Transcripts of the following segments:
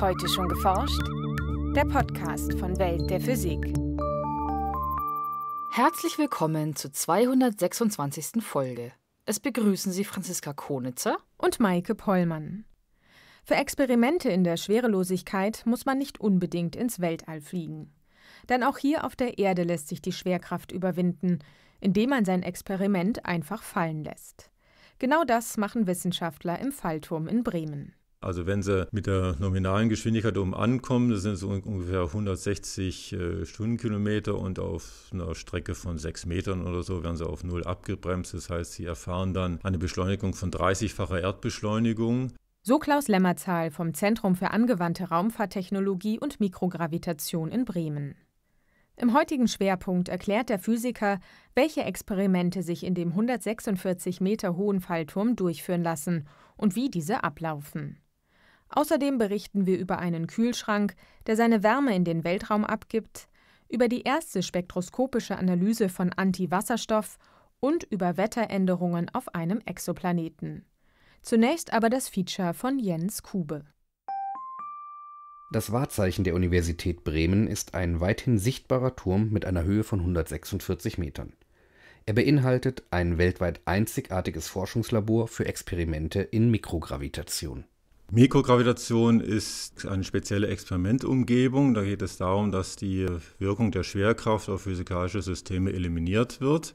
Heute schon geforscht? Der Podcast von Welt der Physik. Herzlich willkommen zur 226. Folge. Es begrüßen Sie Franziska Konitzer und Maike Pollmann. Für Experimente in der Schwerelosigkeit muss man nicht unbedingt ins Weltall fliegen. Denn auch hier auf der Erde lässt sich die Schwerkraft überwinden, indem man sein Experiment einfach fallen lässt. Genau das machen Wissenschaftler im Fallturm in Bremen. Also wenn sie mit der nominalen Geschwindigkeit oben ankommen, das sind so ungefähr 160 äh, Stundenkilometer und auf einer Strecke von sechs Metern oder so werden sie auf null abgebremst. Das heißt, sie erfahren dann eine Beschleunigung von 30-facher Erdbeschleunigung. So Klaus Lämmerzahl vom Zentrum für angewandte Raumfahrttechnologie und Mikrogravitation in Bremen. Im heutigen Schwerpunkt erklärt der Physiker, welche Experimente sich in dem 146 Meter hohen Fallturm durchführen lassen und wie diese ablaufen. Außerdem berichten wir über einen Kühlschrank, der seine Wärme in den Weltraum abgibt, über die erste spektroskopische Analyse von Antiwasserstoff und über Wetteränderungen auf einem Exoplaneten. Zunächst aber das Feature von Jens Kube. Das Wahrzeichen der Universität Bremen ist ein weithin sichtbarer Turm mit einer Höhe von 146 Metern. Er beinhaltet ein weltweit einzigartiges Forschungslabor für Experimente in Mikrogravitation. Mikrogravitation ist eine spezielle Experimentumgebung. Da geht es darum, dass die Wirkung der Schwerkraft auf physikalische Systeme eliminiert wird.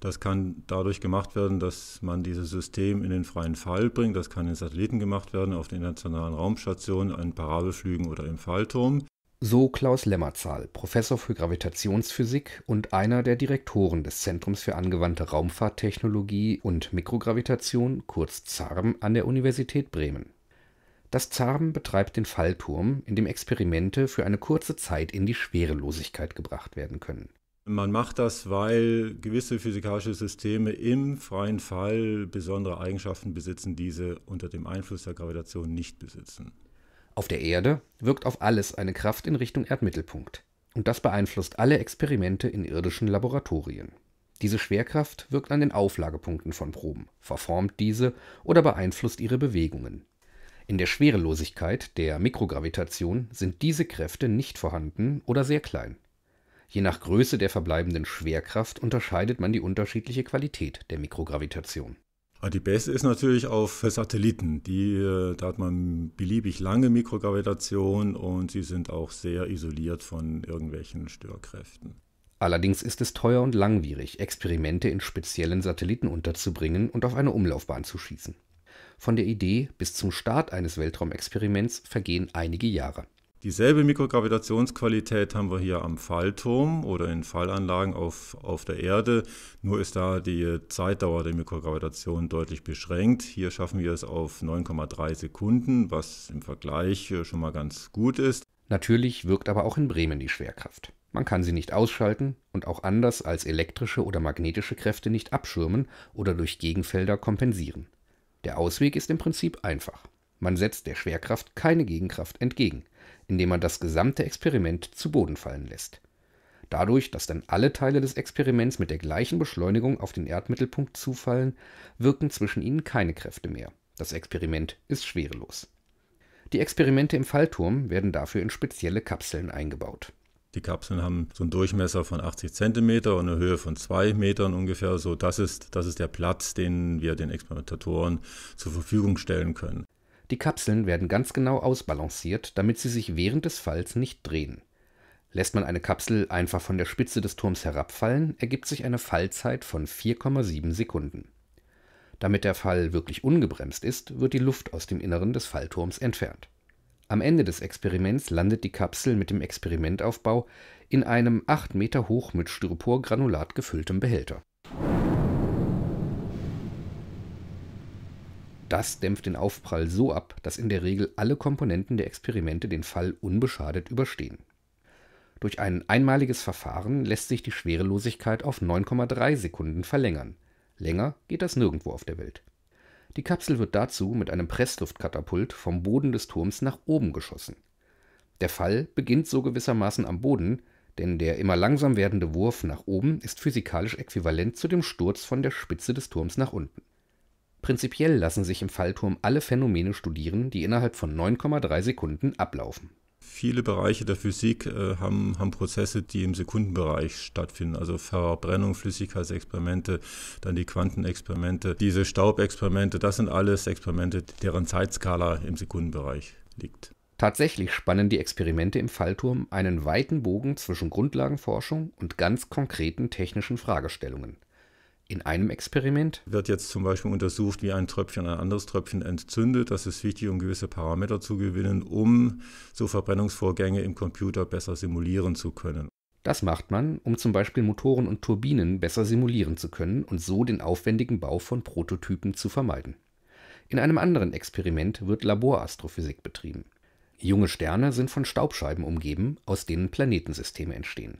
Das kann dadurch gemacht werden, dass man dieses System in den freien Fall bringt. Das kann in Satelliten gemacht werden, auf den Internationalen Raumstationen, in Parabelflügen oder im Fallturm. So Klaus Lämmerzahl, Professor für Gravitationsphysik und einer der Direktoren des Zentrums für angewandte Raumfahrttechnologie und Mikrogravitation, kurz ZARM, an der Universität Bremen. Das Zarben betreibt den Fallturm, in dem Experimente für eine kurze Zeit in die Schwerelosigkeit gebracht werden können. Man macht das, weil gewisse physikalische Systeme im freien Fall besondere Eigenschaften besitzen, die sie unter dem Einfluss der Gravitation nicht besitzen. Auf der Erde wirkt auf alles eine Kraft in Richtung Erdmittelpunkt. Und das beeinflusst alle Experimente in irdischen Laboratorien. Diese Schwerkraft wirkt an den Auflagepunkten von Proben, verformt diese oder beeinflusst ihre Bewegungen. In der Schwerelosigkeit, der Mikrogravitation, sind diese Kräfte nicht vorhanden oder sehr klein. Je nach Größe der verbleibenden Schwerkraft unterscheidet man die unterschiedliche Qualität der Mikrogravitation. Ah, die beste ist natürlich auf Satelliten. Die, äh, da hat man beliebig lange Mikrogravitation und sie sind auch sehr isoliert von irgendwelchen Störkräften. Allerdings ist es teuer und langwierig, Experimente in speziellen Satelliten unterzubringen und auf eine Umlaufbahn zu schießen. Von der Idee bis zum Start eines Weltraumexperiments vergehen einige Jahre. Dieselbe Mikrogravitationsqualität haben wir hier am Fallturm oder in Fallanlagen auf, auf der Erde, nur ist da die Zeitdauer der Mikrogravitation deutlich beschränkt. Hier schaffen wir es auf 9,3 Sekunden, was im Vergleich schon mal ganz gut ist. Natürlich wirkt aber auch in Bremen die Schwerkraft. Man kann sie nicht ausschalten und auch anders als elektrische oder magnetische Kräfte nicht abschirmen oder durch Gegenfelder kompensieren. Der Ausweg ist im Prinzip einfach. Man setzt der Schwerkraft keine Gegenkraft entgegen, indem man das gesamte Experiment zu Boden fallen lässt. Dadurch, dass dann alle Teile des Experiments mit der gleichen Beschleunigung auf den Erdmittelpunkt zufallen, wirken zwischen ihnen keine Kräfte mehr. Das Experiment ist schwerelos. Die Experimente im Fallturm werden dafür in spezielle Kapseln eingebaut die Kapseln haben so einen Durchmesser von 80 cm und eine Höhe von 2 Metern ungefähr. So, das ist, das ist der Platz, den wir den Experimentatoren zur Verfügung stellen können. Die Kapseln werden ganz genau ausbalanciert, damit sie sich während des Falls nicht drehen. Lässt man eine Kapsel einfach von der Spitze des Turms herabfallen, ergibt sich eine Fallzeit von 4,7 Sekunden. Damit der Fall wirklich ungebremst ist, wird die Luft aus dem Inneren des Fallturms entfernt. Am Ende des Experiments landet die Kapsel mit dem Experimentaufbau in einem 8 Meter hoch mit Styroporgranulat gefülltem Behälter. Das dämpft den Aufprall so ab, dass in der Regel alle Komponenten der Experimente den Fall unbeschadet überstehen. Durch ein einmaliges Verfahren lässt sich die Schwerelosigkeit auf 9,3 Sekunden verlängern. Länger geht das nirgendwo auf der Welt. Die Kapsel wird dazu mit einem Pressluftkatapult vom Boden des Turms nach oben geschossen. Der Fall beginnt so gewissermaßen am Boden, denn der immer langsam werdende Wurf nach oben ist physikalisch äquivalent zu dem Sturz von der Spitze des Turms nach unten. Prinzipiell lassen sich im Fallturm alle Phänomene studieren, die innerhalb von 9,3 Sekunden ablaufen Viele Bereiche der Physik äh, haben, haben, Prozesse, die im Sekundenbereich stattfinden. Also Verbrennung, Flüssigkeitsexperimente, dann die Quantenexperimente, diese Staubexperimente, das sind alles Experimente, deren Zeitskala im Sekundenbereich liegt. Tatsächlich spannen die Experimente im Fallturm einen weiten Bogen zwischen Grundlagenforschung und ganz konkreten technischen Fragestellungen in einem Experiment? Wird jetzt zum Beispiel untersucht, wie ein Tröpfchen ein anderes Tröpfchen entzündet. Das ist wichtig, um gewisse Parameter zu gewinnen, um so Verbrennungsvorgänge im Computer besser simulieren zu können. Das macht man, um zum Beispiel Motoren und Turbinen besser simulieren zu können und so den aufwendigen Bau von Prototypen zu vermeiden. In einem anderen Experiment wird Laborastrophysik betrieben. Junge Sterne sind von Staubscheiben umgeben, aus denen Planetensysteme entstehen.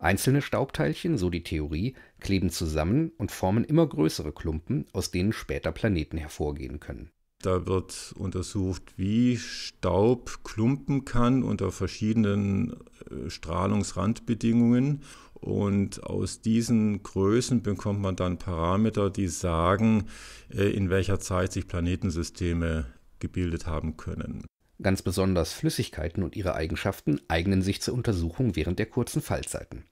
Einzelne Staubteilchen, so die Theorie, kleben zusammen und formen immer größere Klumpen, aus denen später Planeten hervorgehen können. Da wird untersucht, wie Staub klumpen kann unter verschiedenen äh, Strahlungsrandbedingungen. Und aus diesen Größen bekommt man dann Parameter, die sagen, äh, in welcher Zeit sich Planetensysteme gebildet haben können. Ganz besonders Flüssigkeiten und ihre Eigenschaften eignen sich zur Untersuchung während der kurzen Fallzeiten.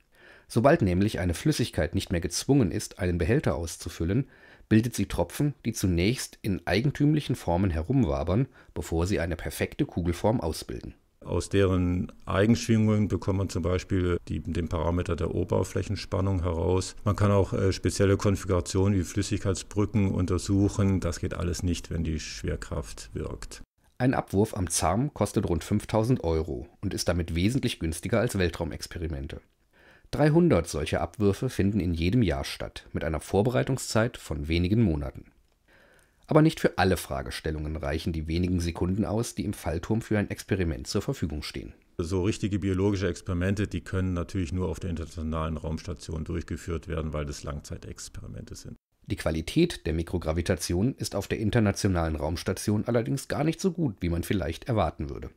Sobald nämlich eine Flüssigkeit nicht mehr gezwungen ist, einen Behälter auszufüllen, bildet sie Tropfen, die zunächst in eigentümlichen Formen herumwabern, bevor sie eine perfekte Kugelform ausbilden. Aus deren Eigenschwingungen bekommt man zum Beispiel die, den Parameter der Oberflächenspannung heraus. Man kann auch äh, spezielle Konfigurationen wie Flüssigkeitsbrücken untersuchen. Das geht alles nicht, wenn die Schwerkraft wirkt. Ein Abwurf am CERN kostet rund 5000 Euro und ist damit wesentlich günstiger als Weltraumexperimente. 300 solcher Abwürfe finden in jedem Jahr statt, mit einer Vorbereitungszeit von wenigen Monaten. Aber nicht für alle Fragestellungen reichen die wenigen Sekunden aus, die im Fallturm für ein Experiment zur Verfügung stehen. So richtige biologische Experimente, die können natürlich nur auf der internationalen Raumstation durchgeführt werden, weil das Langzeitexperimente sind. Die Qualität der Mikrogravitation ist auf der Internationalen Raumstation allerdings gar nicht so gut, wie man vielleicht erwarten würde.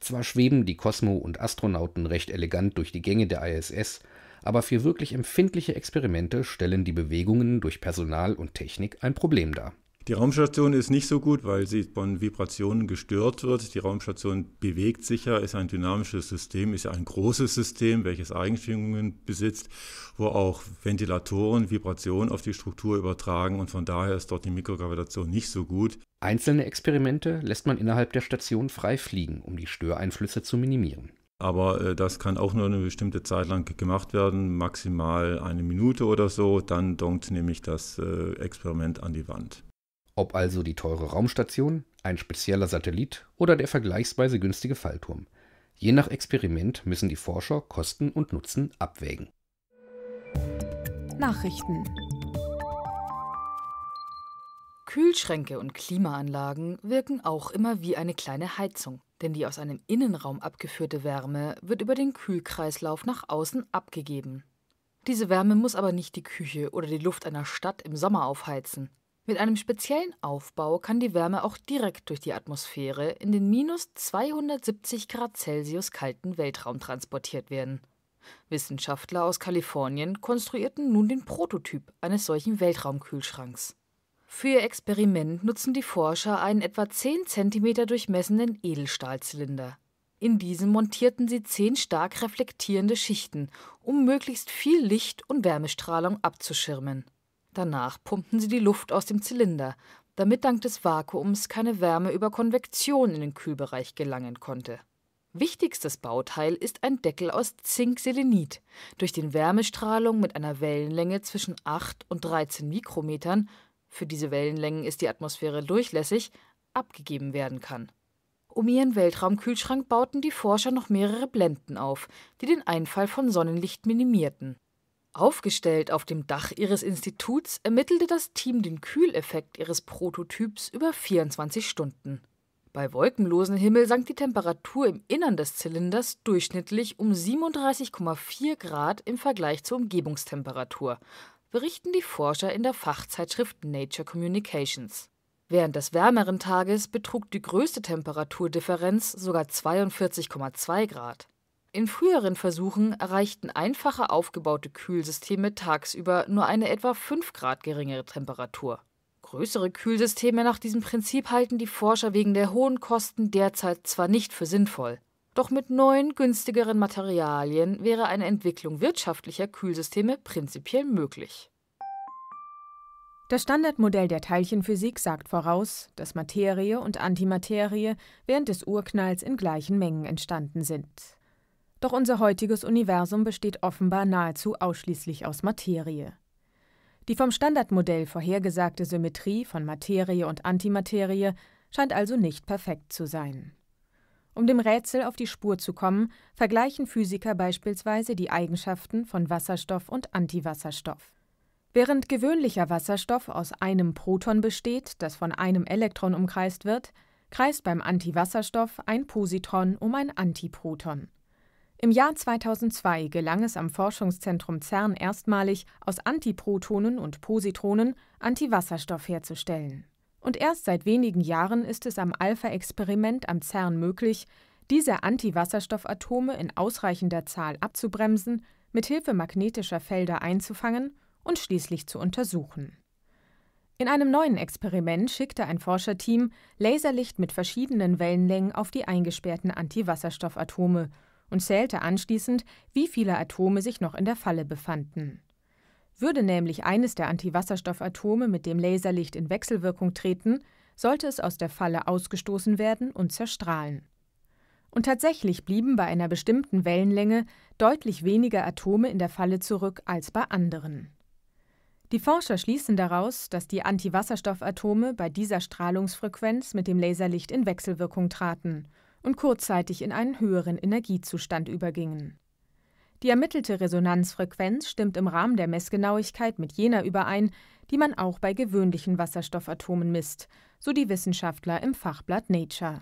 Zwar schweben die Kosmo- und Astronauten recht elegant durch die Gänge der ISS, aber für wirklich empfindliche Experimente stellen die Bewegungen durch Personal und Technik ein Problem dar die Raumstation ist nicht so gut, weil sie von Vibrationen gestört wird. Die Raumstation bewegt sich ja, ist ein dynamisches System, ist ja ein großes System, welches Eigenschwingungen besitzt, wo auch Ventilatoren Vibrationen auf die Struktur übertragen und von daher ist dort die Mikrogravitation nicht so gut. Einzelne Experimente lässt man innerhalb der Station frei fliegen, um die Störeinflüsse zu minimieren. Aber äh, das kann auch nur eine bestimmte Zeit lang gemacht werden, maximal eine Minute oder so. Dann donkt nämlich das äh, Experiment an die Wand. Ob also die teure Raumstation, ein spezieller Satellit oder der vergleichsweise günstige Fallturm. Je nach Experiment müssen die Forscher Kosten und Nutzen abwägen. Nachrichten Kühlschränke und Klimaanlagen wirken auch immer wie eine kleine Heizung, denn die aus einem Innenraum abgeführte Wärme wird über den Kühlkreislauf nach außen abgegeben. Diese Wärme muss aber nicht die Küche oder die Luft einer Stadt im Sommer aufheizen. Mit einem speziellen Aufbau kann die Wärme auch direkt durch die Atmosphäre in den minus 270 Grad Celsius kalten Weltraum transportiert werden. Wissenschaftler aus Kalifornien konstruierten nun den Prototyp eines solchen Weltraumkühlschranks. Für ihr Experiment nutzen die Forscher einen etwa 10 cm durchmessenden Edelstahlzylinder. In diesem montierten sie zehn stark reflektierende Schichten, um möglichst viel Licht und Wärmestrahlung abzuschirmen. Danach pumpten sie die Luft aus dem Zylinder, damit dank des Vakuums keine Wärme über Konvektion in den Kühlbereich gelangen konnte. Wichtigstes Bauteil ist ein Deckel aus Zinkselenit, durch den Wärmestrahlung mit einer Wellenlänge zwischen 8 und 13 Mikrometern für diese Wellenlängen ist die Atmosphäre durchlässig, abgegeben werden kann. Um ihren Weltraumkühlschrank bauten die Forscher noch mehrere Blenden auf, die den Einfall von Sonnenlicht minimierten. Aufgestellt auf dem Dach ihres Instituts ermittelte das Team den Kühleffekt ihres Prototyps über 24 Stunden. Bei wolkenlosem Himmel sank die Temperatur im Innern des Zylinders durchschnittlich um 37,4 Grad im Vergleich zur Umgebungstemperatur, berichten die Forscher in der Fachzeitschrift Nature Communications. Während des wärmeren Tages betrug die größte Temperaturdifferenz sogar 42,2 Grad. In früheren Versuchen erreichten einfache aufgebaute Kühlsysteme tagsüber nur eine etwa 5 Grad geringere Temperatur. Größere Kühlsysteme nach diesem Prinzip halten die Forscher wegen der hohen Kosten derzeit zwar nicht für sinnvoll, doch mit neuen, günstigeren Materialien wäre eine Entwicklung wirtschaftlicher Kühlsysteme prinzipiell möglich. Das Standardmodell der Teilchenphysik sagt voraus, dass Materie und Antimaterie während des Urknalls in gleichen Mengen entstanden sind. Doch unser heutiges Universum besteht offenbar nahezu ausschließlich aus Materie. Die vom Standardmodell vorhergesagte Symmetrie von Materie und Antimaterie scheint also nicht perfekt zu sein. Um dem Rätsel auf die Spur zu kommen, vergleichen Physiker beispielsweise die Eigenschaften von Wasserstoff und Antiwasserstoff. Während gewöhnlicher Wasserstoff aus einem Proton besteht, das von einem Elektron umkreist wird, kreist beim Antiwasserstoff ein Positron um ein Antiproton. Im Jahr 2002 gelang es am Forschungszentrum CERN erstmalig, aus Antiprotonen und Positronen Antiwasserstoff herzustellen. Und erst seit wenigen Jahren ist es am Alpha-Experiment am CERN möglich, diese Antiwasserstoffatome in ausreichender Zahl abzubremsen, mithilfe magnetischer Felder einzufangen und schließlich zu untersuchen. In einem neuen Experiment schickte ein Forscherteam Laserlicht mit verschiedenen Wellenlängen auf die eingesperrten Antiwasserstoffatome und zählte anschließend, wie viele Atome sich noch in der Falle befanden. Würde nämlich eines der Antiwasserstoffatome mit dem Laserlicht in Wechselwirkung treten, sollte es aus der Falle ausgestoßen werden und zerstrahlen. Und tatsächlich blieben bei einer bestimmten Wellenlänge deutlich weniger Atome in der Falle zurück als bei anderen. Die Forscher schließen daraus, dass die Antiwasserstoffatome bei dieser Strahlungsfrequenz mit dem Laserlicht in Wechselwirkung traten und kurzzeitig in einen höheren Energiezustand übergingen. Die ermittelte Resonanzfrequenz stimmt im Rahmen der Messgenauigkeit mit jener überein, die man auch bei gewöhnlichen Wasserstoffatomen misst, so die Wissenschaftler im Fachblatt Nature.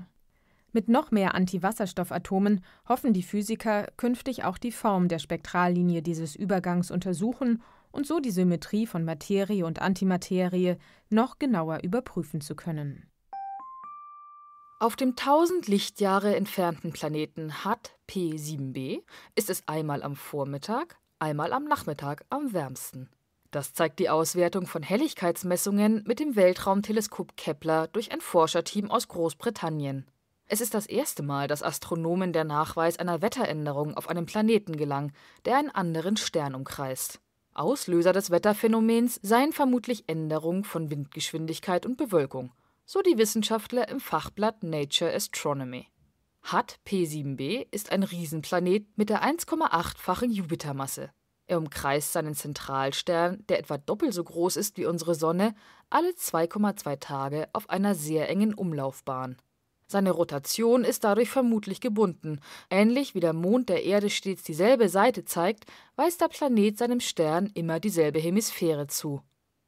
Mit noch mehr Antiwasserstoffatomen hoffen die Physiker, künftig auch die Form der Spektrallinie dieses Übergangs untersuchen und so die Symmetrie von Materie und Antimaterie noch genauer überprüfen zu können. Auf dem 1000 Lichtjahre entfernten Planeten Hat P7b ist es einmal am Vormittag, einmal am Nachmittag am wärmsten. Das zeigt die Auswertung von Helligkeitsmessungen mit dem Weltraumteleskop Kepler durch ein Forscherteam aus Großbritannien. Es ist das erste Mal, dass Astronomen der Nachweis einer Wetteränderung auf einem Planeten gelang, der einen anderen Stern umkreist. Auslöser des Wetterphänomens seien vermutlich Änderungen von Windgeschwindigkeit und Bewölkung so die Wissenschaftler im Fachblatt Nature Astronomy. Hat P7b ist ein Riesenplanet mit der 1,8-fachen Jupitermasse. Er umkreist seinen Zentralstern, der etwa doppelt so groß ist wie unsere Sonne, alle 2,2 Tage auf einer sehr engen Umlaufbahn. Seine Rotation ist dadurch vermutlich gebunden. Ähnlich wie der Mond der Erde stets dieselbe Seite zeigt, weist der Planet seinem Stern immer dieselbe Hemisphäre zu.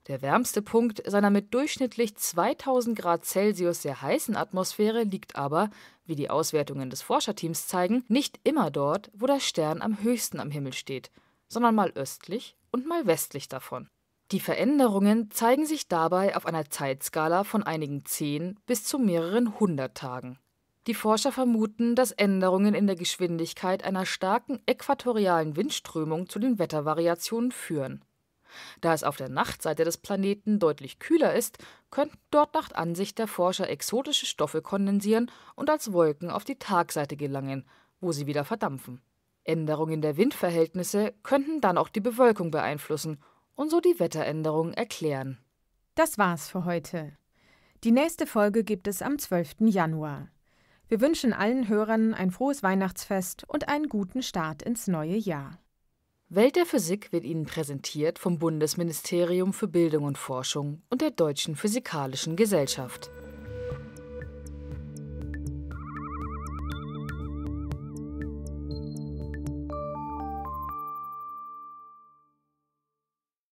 Der wärmste Punkt seiner mit durchschnittlich 2000 Grad Celsius sehr heißen Atmosphäre liegt aber, wie die Auswertungen des Forscherteams zeigen, nicht immer dort, wo der Stern am höchsten am Himmel steht, sondern mal östlich und mal westlich davon. Die Veränderungen zeigen sich dabei auf einer Zeitskala von einigen zehn bis zu mehreren hundert Tagen. Die Forscher vermuten, dass Änderungen in der Geschwindigkeit einer starken äquatorialen Windströmung zu den Wettervariationen führen. Da es auf der Nachtseite des Planeten deutlich kühler ist, könnten dort nach Ansicht der Forscher exotische Stoffe kondensieren und als Wolken auf die Tagseite gelangen, wo sie wieder verdampfen. Änderungen der Windverhältnisse könnten dann auch die Bewölkung beeinflussen und so die Wetteränderung erklären. Das war's für heute. Die nächste Folge gibt es am 12. Januar. Wir wünschen allen Hörern ein frohes Weihnachtsfest und einen guten Start ins neue Jahr. Welt der Physik wird Ihnen präsentiert vom Bundesministerium für Bildung und Forschung und der Deutschen Physikalischen Gesellschaft.